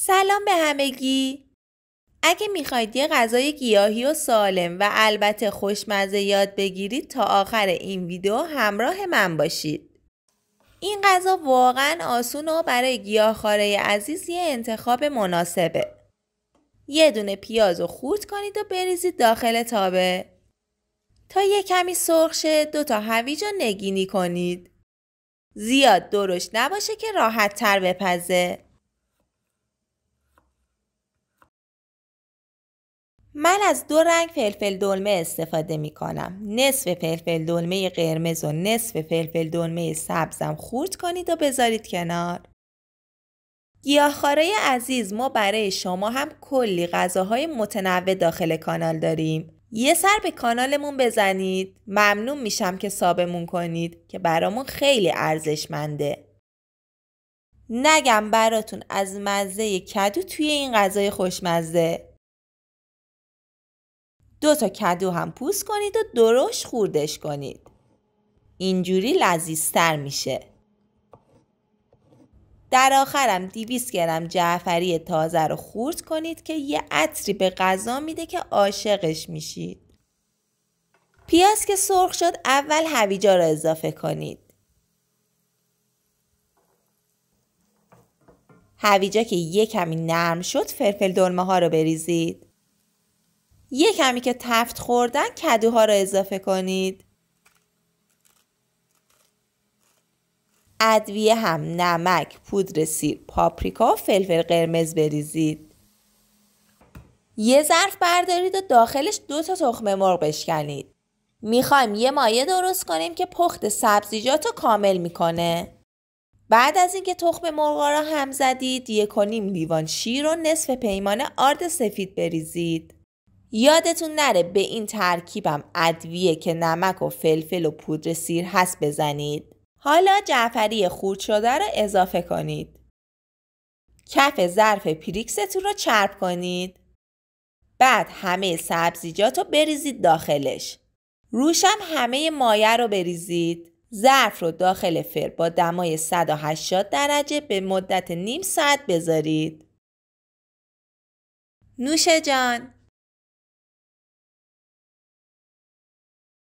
سلام به همگی اگه میخواید یه غذای گیاهی و سالم و البته خوشمزه یاد بگیرید تا آخر این ویدیو همراه من باشید این غذا واقعا آسون و برای گیاهخواره عزیز یه انتخاب مناسبه یه دونه پیاز رو خورد کنید و بریزید داخل تابه تا یه کمی سرخ شه دو تا هویج رو نگینی کنید زیاد درشت نباشه که راحت تر بپزه من از دو رنگ فلفل دلمه استفاده می کنم. نصف فلفل دلمه قرمز و نصف فلفل دلمه سبزم خورد کنید و بذارید کنار. گیاهخوارای عزیز ما برای شما هم کلی غذاهای متنوع داخل کانال داریم. یه سر به کانالمون بزنید. ممنون میشم که سابمون کنید که برامون خیلی ارزشمنده. نگم براتون از مزه کدو توی این غذای خوشمزه دو تا کدو هم پوست کنید و درشت خوردش کنید. اینجوری لذیذتر میشه. در آخرم 200 گرم جعفری تازه رو خورد کنید که یه عطری به غذا میده که عاشقش میشید. پیاز که سرخ شد اول هویجا رو اضافه کنید. هویجا که یه کمی نرم شد فرفل دلمه ها رو بریزید. یه کمی که تفت خوردن کدوها را اضافه کنید. ادویه هم نمک، پودر سیر، پاپریکا و فلفل قرمز بریزید. یه ظرف بردارید و داخلش دو تا تخم مرغ بشکنید. میخوایم یه مایه درست کنیم که پخت سبزیجات رو کامل میکنه. بعد از اینکه تخم مرغ را هم زدید، یک و نیم لیوان شیر و نصف پیمانه آرد سفید بریزید. یادتون نره به این ترکیبم ادویه که نمک و فلفل و پودر سیر هست بزنید. حالا جعفری خورد شده رو اضافه کنید. کف ظرف پریکستون رو چرب کنید. بعد همه سبزیجات رو بریزید داخلش. روشم همه مایه رو بریزید. ظرف رو داخل فر با دمای 180 درجه به مدت نیم ساعت بذارید. نوش جان